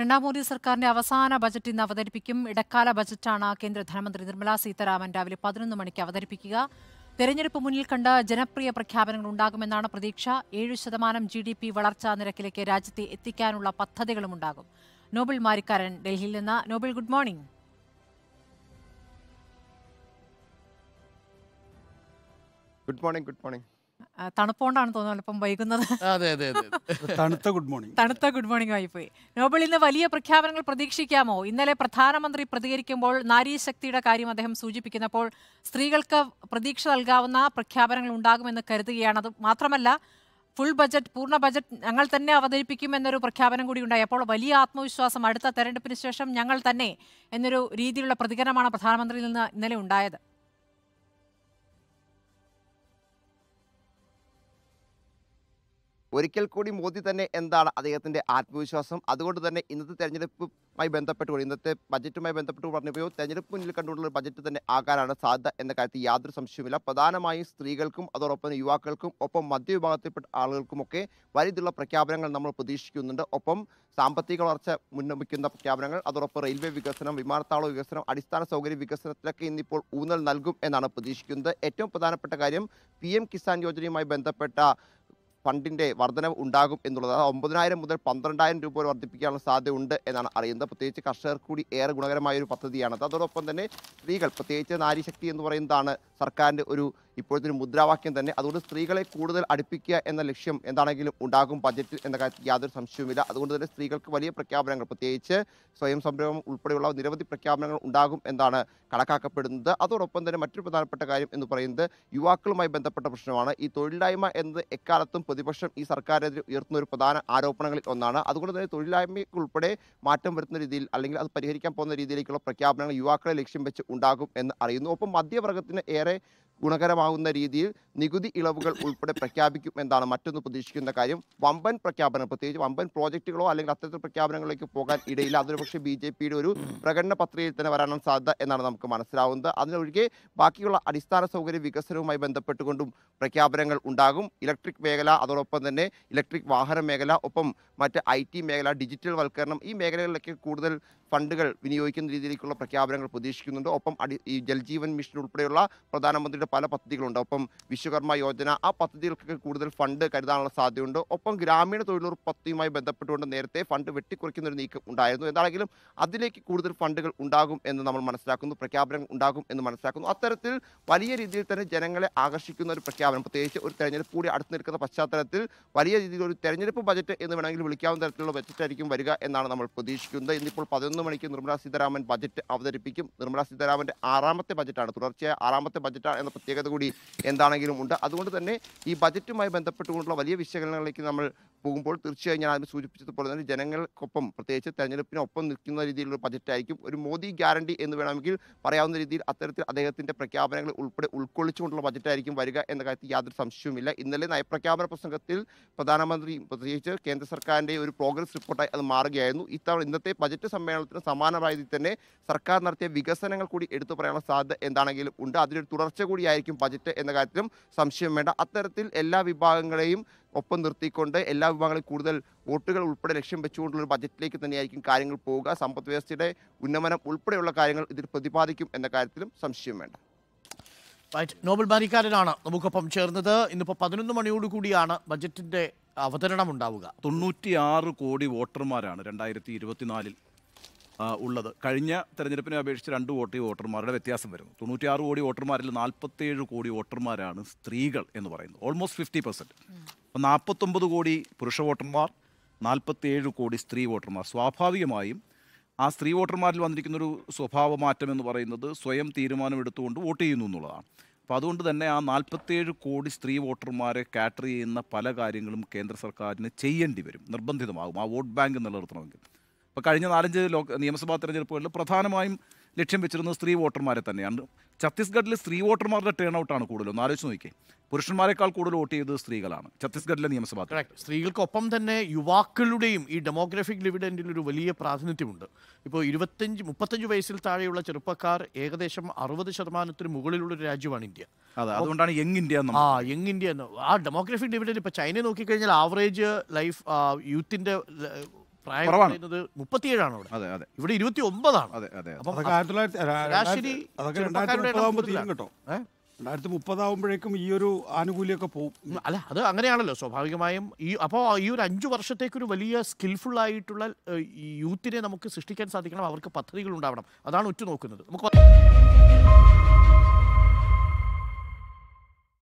രണ്ടാം മോദി സർക്കാരിന്റെ അവസാന ബജറ്റ് ഇന്ന് അവതരിപ്പിക്കും ഇടക്കാല ബജറ്റാണ് കേന്ദ്ര ധനമന്ത്രി നിർമ്മലാ സീതാരാമൻ രാവിലെ പതിനൊന്ന് മണിക്ക് അവതരിപ്പിക്കുക തെരഞ്ഞെടുപ്പ് മുന്നിൽ കണ്ട ജനപ്രിയ പ്രഖ്യാപനങ്ങൾ ഉണ്ടാകുമെന്നാണ് പ്രതീക്ഷ ഏഴ് ശതമാനം ജി ഡി പി വളർച്ചാ നിരക്കിലേക്ക് രാജ്യത്തെ എത്തിക്കാനുള്ള പദ്ധതികളും ഉണ്ടാകും നോബിൾ മാരിക്കാരൻ ഡൽഹിയിൽ നിന്ന് Noble good morning good morning good morning തണുപ്പോണ്ടാണ് തോന്നുന്നു അല്പം വൈകുന്നത് തണുത്ത ഗുഡ് മോർണിംഗ് തണുത്ത ഗുഡ് മോർണിംഗ് ആയി പോയി നോബൽ വലിയ പ്രഖ്യാപനങ്ങൾ പ്രതീക്ഷിക്കാമോ ഇന്നലെ പ്രധാനമന്ത്രി പ്രതികരിക്കുമ്പോൾ നാരീശക്തിയുടെ കാര്യം അദ്ദേഹം സൂചിപ്പിക്കുന്നപ്പോൾ സ്ത്രീകൾക്ക് പ്രതീക്ഷ നൽകാവുന്ന പ്രഖ്യാപനങ്ങൾ ഉണ്ടാകുമെന്ന് കരുതുകയാണ് അത് മാത്രമല്ല ഫുൾ ബജറ്റ് പൂർണ്ണ ബജറ്റ് ഞങ്ങൾ തന്നെ അവതരിപ്പിക്കും എന്നൊരു പ്രഖ്യാപനം കൂടി ഉണ്ടായി അപ്പോൾ വലിയ ആത്മവിശ്വാസം അടുത്ത തെരഞ്ഞെടുപ്പിന് ശേഷം ഞങ്ങൾ തന്നെ എന്നൊരു രീതിയിലുള്ള പ്രതികരണമാണ് പ്രധാനമന്ത്രിയിൽ നിന്ന് ഇന്നലെ ഉണ്ടായത് ഒരിക്കൽ കൂടി മോദി തന്നെ എന്താണ് അദ്ദേഹത്തിൻ്റെ ആത്മവിശ്വാസം അതുകൊണ്ട് തന്നെ ഇന്നത്തെ തെരഞ്ഞെടുപ്പുമായി ബന്ധപ്പെട്ട് ഇന്നത്തെ ബജറ്റുമായി ബന്ധപ്പെട്ട് പറഞ്ഞപ്പോൾ തെരഞ്ഞെടുപ്പ് മുന്നിൽ കണ്ടുകൊണ്ടുള്ള ബജറ്റ് തന്നെ ആകാനാണ് സാധ്യത എന്ന കാര്യത്തിൽ യാതൊരു സംശയവുമില്ല പ്രധാനമായും സ്ത്രീകൾക്കും അതോടൊപ്പം യുവാക്കൾക്കും ഒപ്പം മധ്യവിഭാഗത്തിൽപ്പെട്ട ആളുകൾക്കുമൊക്കെ വലിയതുള്ള പ്രഖ്യാപനങ്ങൾ നമ്മൾ പ്രതീക്ഷിക്കുന്നുണ്ട് ഒപ്പം സാമ്പത്തിക വളർച്ച മുന്നമിക്കുന്ന പ്രഖ്യാപനങ്ങൾ അതോടൊപ്പം റെയിൽവേ വികസനം വിമാനത്താവള വികസനം അടിസ്ഥാന സൗകര്യ വികസനത്തിലൊക്കെ ഇന്നിപ്പോൾ ഊന്നൽ നൽകും എന്നാണ് പ്രതീക്ഷിക്കുന്നത് ഏറ്റവും പ്രധാനപ്പെട്ട കാര്യം പി കിസാൻ യോജനയുമായി ബന്ധപ്പെട്ട ഫണ്ടിൻ്റെ വർധനവ് ഉണ്ടാകും എന്നുള്ളത് ഒമ്പതിനായിരം മുതൽ പന്ത്രണ്ടായിരം രൂപ വരെ വർദ്ധിപ്പിക്കാനുള്ള സാധ്യതയുണ്ട് എന്നാണ് അറിയുന്നത് പ്രത്യേകിച്ച് കർഷകർ കൂടി ഏറെ ഗുണകരമായ ഒരു പദ്ധതിയാണ് അതോടൊപ്പം തന്നെ സ്ത്രീകൾ പ്രത്യേകിച്ച് നാരിശക്തി എന്ന് പറയുന്നതാണ് സർക്കാരിൻ്റെ ഒരു ഇപ്പോഴത്തെ മുദ്രാവാക്യം തന്നെ അതുകൊണ്ട് സ്ത്രീകളെ കൂടുതൽ അടുപ്പിക്കുക എന്ന ലക്ഷ്യം എന്താണെങ്കിലും ഉണ്ടാകും ബജറ്റിൽ എന്ന കാര്യത്തിൽ യാതൊരു സംശയവുമില്ല അതുകൊണ്ട് തന്നെ സ്ത്രീകൾക്ക് വലിയ പ്രഖ്യാപനങ്ങൾ പ്രത്യേകിച്ച് സ്വയം സംരംഭം ഉൾപ്പെടെയുള്ള നിരവധി പ്രഖ്യാപനങ്ങൾ ഉണ്ടാകും എന്നാണ് കണക്കാക്കപ്പെടുന്നത് അതോടൊപ്പം തന്നെ മറ്റൊരു പ്രധാനപ്പെട്ട കാര്യം എന്ന് പറയുന്നത് യുവാക്കളുമായി ബന്ധപ്പെട്ട പ്രശ്നമാണ് ഈ തൊഴിലില്ലായ്മ എന്നത് എക്കാലത്തും പ്രതിപക്ഷം ഈ സർക്കാരിനെതിരെ ഉയർത്തുന്ന ഒരു പ്രധാന ആരോപണങ്ങളിൽ ഒന്നാണ് അതുകൊണ്ട് തന്നെ തൊഴിലില്ലായ്മയ്ക്കുൾപ്പെടെ ഉൾപ്പെടെ മാറ്റം വരുന്ന രീതിയിൽ അല്ലെങ്കിൽ അത് പരിഹരിക്കാൻ പോകുന്ന രീതിയിലേക്കുള്ള പ്രഖ്യാപനങ്ങൾ യുവാക്കളെ ലക്ഷ്യം വെച്ച് ഉണ്ടാകും എന്ന് അറിയുന്നു ഒപ്പം മധ്യവർഗത്തിന് ഏറെ ഗുണകരമാകുന്ന രീതിയിൽ നികുതി ഇളവുകൾ ഉൾപ്പെടെ പ്രഖ്യാപിക്കും എന്നാണ് മറ്റൊന്ന് പ്രതീക്ഷിക്കുന്ന കാര്യം വമ്പൻ പ്രഖ്യാപനം പ്രത്യേകിച്ച് വമ്പൻ പ്രോജക്റ്റുകളോ അല്ലെങ്കിൽ അത്തരത്തിൽ പ്രഖ്യാപനങ്ങളിലേക്ക് പോകാൻ ഇടയില്ല അതൊരു പക്ഷേ ബി ജെ പിയുടെ ഒരു പ്രകടന പത്രികയിൽ തന്നെ വരാനാണ് സാധ്യത എന്നാണ് നമുക്ക് മനസ്സിലാവുന്നത് അതിനൊഴികെ ബാക്കിയുള്ള അടിസ്ഥാന സൗകര്യ വികസനവുമായി ബന്ധപ്പെട്ടുകൊണ്ടും പ്രഖ്യാപനങ്ങൾ ഉണ്ടാകും ഇലക്ട്രിക് മേഖല അതോടൊപ്പം തന്നെ ഇലക്ട്രിക് വാഹന മേഖല ഒപ്പം മറ്റ് ഐ ടി മേഖല ഡിജിറ്റൽ വൽക്കരണം ഈ മേഖലകളിലൊക്കെ കൂടുതൽ ഫണ്ടുകൾ വിനിയോഗിക്കുന്ന രീതിയിലേക്കുള്ള പ്രഖ്യാപനങ്ങൾ പ്രതീക്ഷിക്കുന്നുണ്ട് ഒപ്പം അടി ഈ ജൽജീവൻ മിഷൻ ഉൾപ്പെടെയുള്ള പ്രധാനമന്ത്രിയുടെ പല പദ്ധതികളുണ്ട് ഒപ്പം വിശ്വകർമ്മ യോജന ആ പദ്ധതികൾക്കൊക്കെ കൂടുതൽ ഫണ്ട് കരുതാനുള്ള സാധ്യതയുണ്ട് ഒപ്പം ഗ്രാമീണ തൊഴിലുറപ്പ് പദ്ധതിയുമായി ബന്ധപ്പെട്ടുകൊണ്ട് നേരത്തെ ഫണ്ട് വെട്ടിക്കുറയ്ക്കുന്ന ഒരു നീക്കം ഉണ്ടായിരുന്നു എന്താണെങ്കിലും അതിലേക്ക് കൂടുതൽ ഫണ്ടുകൾ ഉണ്ടാകും എന്ന് നമ്മൾ മനസ്സിലാക്കുന്നു പ്രഖ്യാപനങ്ങൾ ഉണ്ടാകും എന്ന് മനസ്സിലാക്കുന്നു അത്തരത്തിൽ വലിയ രീതിയിൽ തന്നെ ജനങ്ങളെ ആകർഷിക്കുന്ന ഒരു പ്രഖ്യാപനം പ്രത്യേകിച്ച് ഒരു തെരഞ്ഞെടുപ്പ് കൂടി അടുത്ത് നിൽക്കുന്ന പശ്ചാത്തലത്തിൽ വലിയ രീതിയിൽ ഒരു തെരഞ്ഞെടുപ്പ് ബജറ്റ് എന്ന് വേണമെങ്കിൽ വിളിക്കാവുന്ന തരത്തിലുള്ള ബജറ്റായിരിക്കും വരിക എന്നാണ് നമ്മൾ പ്രതീക്ഷിക്കുന്നത് ഇന്നിപ്പോൾ പതിനൊന്ന് മണിക്ക് നിർമ്മലാ സീതാരാമൻ ബജറ്റ് അവതരിപ്പിക്കും നിർമ്മലാ സീതാരാമൻ്റെ ആറാമത്തെ ബജറ്റാണ് തുടർച്ചയായ ആറാമത്തെ ബജറ്റാണ് എന്ന പ്രത്യേകത കൂടി എന്താണെങ്കിലും ഉണ്ട് അതുകൊണ്ട് തന്നെ ഈ ബജറ്റുമായി ബന്ധപ്പെട്ടുകൊണ്ടുള്ള വലിയ വിശകലനങ്ങളിലേക്ക് നമ്മൾ പോകുമ്പോൾ തീർച്ചയായും ഞാൻ ആദ്യം സൂചിപ്പിച്ചതുപോലെ തന്നെ ജനങ്ങൾക്കൊപ്പം പ്രത്യേകിച്ച് തെരഞ്ഞെടുപ്പിനൊപ്പം നിൽക്കുന്ന രീതിയിലുള്ള ബജറ്റായിരിക്കും ഒരു മോദി ഗ്യാരണ്ടി എന്ന് വേണമെങ്കിൽ പറയാവുന്ന രീതിയിൽ അത്തരത്തിൽ അദ്ദേഹത്തിൻ്റെ പ്രഖ്യാപനങ്ങൾ ഉൾപ്പെടെ ഉൾക്കൊള്ളിച്ചുകൊണ്ടുള്ള ബജറ്റായിരിക്കും വരിക എന്ന കാര്യത്തിൽ യാതൊരു സംശയവുമില്ല ഇന്നലെ നയപ്രഖ്യാപന പ്രസംഗത്തിൽ പ്രധാനമന്ത്രി പ്രത്യേകിച്ച് കേന്ദ്ര സർക്കാരിൻ്റെ ഒരു പ്രോഗ്രസ് റിപ്പോർട്ടായി അത് മാറുകയായിരുന്നു ഇത്തവണ ഇന്നത്തെ ബജറ്റ് സമ്മേളനത്തിൽ പ്രവർത്തനത്തിന് സമാനമായി തന്നെ സർക്കാർ നടത്തിയ വികസനങ്ങൾ കൂടി എടുത്തു പറയാനുള്ള സാധ്യത എന്താണെങ്കിലും ഉണ്ട് അതിലൊരു തുടർച്ച കൂടിയായിരിക്കും ബജറ്റ് എന്ന കാര്യത്തിലും സംശയം വേണ്ട അത്തരത്തിൽ എല്ലാ വിഭാഗങ്ങളെയും ഒപ്പം നിർത്തിക്കൊണ്ട് എല്ലാ വിഭാഗങ്ങളും കൂടുതൽ വോട്ടുകൾ ഉൾപ്പെടെ ലക്ഷ്യം വെച്ചുകൊണ്ടുള്ള ഒരു ബജറ്റിലേക്ക് തന്നെയായിരിക്കും കാര്യങ്ങൾ പോവുക സമ്പദ് വ്യവസ്ഥയുടെ ഉന്നമനം ഉൾപ്പെടെയുള്ള കാര്യങ്ങൾ ഇതിൽ പ്രതിപാദിക്കും എന്ന കാര്യത്തിലും സംശയം വേണ്ട റൈറ്റ് നോബൽ ബാരിക്കാരനാണ് നമുക്കൊപ്പം ചേർന്നത് ഇന്നിപ്പോൾ പതിനൊന്ന് കൂടിയാണ് ബജറ്റിൻ്റെ അവതരണം ഉണ്ടാവുക തൊണ്ണൂറ്റിയാറ് കോടി വോട്ടർമാരാണ് രണ്ടായിരത്തി ഇരുപത്തിനാലിൽ ഉള്ളത് കഴിഞ്ഞ തെരഞ്ഞെടുപ്പിനെ അപേക്ഷിച്ച് രണ്ട് കോടി വോട്ടർമാരുടെ വ്യത്യാസം വരുന്നു തൊണ്ണൂറ്റിയാറ് കോടി വോട്ടർമാരിൽ നാൽപ്പത്തേഴ് കോടി വോട്ടർമാരാണ് സ്ത്രീകൾ എന്ന് പറയുന്നത് ഓൾമോസ്റ്റ് ഫിഫ്റ്റി പെർസെൻറ്റ് അപ്പോൾ നാൽപ്പത്തൊമ്പത് കോടി പുരുഷ വോട്ടർമാർ നാൽപ്പത്തേഴ് കോടി സ്ത്രീ വോട്ടർമാർ സ്വാഭാവികമായും ആ സ്ത്രീ വോട്ടർമാരിൽ വന്നിരിക്കുന്നൊരു സ്വഭാവ മാറ്റം എന്ന് പറയുന്നത് സ്വയം തീരുമാനമെടുത്തുകൊണ്ട് വോട്ട് ചെയ്യുന്നു എന്നുള്ളതാണ് അപ്പോൾ അതുകൊണ്ട് തന്നെ ആ നാൽപ്പത്തേഴ് കോടി സ്ത്രീ വോട്ടർമാരെ കാറ്റർ ചെയ്യുന്ന പല കാര്യങ്ങളും കേന്ദ്ര സർക്കാരിന് ചെയ്യേണ്ടി വരും നിർബന്ധിതമാകും ആ വോട്ട് ബാങ്ക് നിലനിർത്തണമെങ്കിൽ ഇപ്പോൾ കഴിഞ്ഞ നാലഞ്ച് ലോക നിയമസഭാ തെരഞ്ഞെടുപ്പുകളിൽ പ്രധാനമായും ലക്ഷ്യം വെച്ചിരുന്നത് സ്ത്രീ വോട്ടർമാരെ തന്നെയാണ് ഛത്തീസ്ഗഡിൽ സ്ത്രീ വോട്ടർമാരുടെ ടേൺ ഔട്ടാണ് കൂടുതലും ആലോചിച്ച് നോക്കിയേ പുരുഷന്മാരെക്കാൾ കൂടുതൽ വോട്ട് ചെയ്തത് സ്ത്രീകളാണ് ഛത്തീസ്ഗഡിലെ നിയമസഭ സ്ത്രീകൾക്കൊപ്പം തന്നെ യുവാക്കളുടെയും ഈ ഡെമോഗ്രഫിക് ഡിവിഡൻറ്റിൽ ഒരു വലിയ പ്രാതിനിധ്യമുണ്ട് ഇപ്പോൾ ഇരുപത്തഞ്ച് മുപ്പത്തഞ്ച് വയസ്സിൽ താഴെയുള്ള ചെറുപ്പക്കാർ ഏകദേശം അറുപത് ശതമാനത്തിന് മുകളിലുള്ള ഒരു രാജ്യമാണ് ഇന്ത്യ അതെ അതുകൊണ്ടാണ് യങ് ഇന്ത്യ എന്ന് ആ യങ് ഇന്ത്യ എന്ന് ആ ഡെമോഗ്രഫിക് ഡിവിഡൻഡ് ഇപ്പോൾ ചൈനയെ നോക്കിക്കഴിഞ്ഞാൽ ആവറേജ് ലൈഫ് യൂത്തിൻ്റെ ഇവിടെ ഇരുപത്തി ഒമ്പതാണ് ശരാശരി മുപ്പതാവുമ്പോഴേക്കും ഈ ഒരു ആനുകൂല്യമൊക്കെ പോകും അല്ല അത് അങ്ങനെയാണല്ലോ സ്വാഭാവികമായും ഈ അപ്പോൾ ഈ ഒരു അഞ്ച് വർഷത്തേക്ക് ഒരു വലിയ സ്കിൽഫുൾ ആയിട്ടുള്ള യൂത്തിനെ നമുക്ക് സൃഷ്ടിക്കാൻ സാധിക്കണം അവർക്ക് പദ്ധതികൾ ഉണ്ടാവണം അതാണ് ഉറ്റുനോക്കുന്നത് നമുക്ക്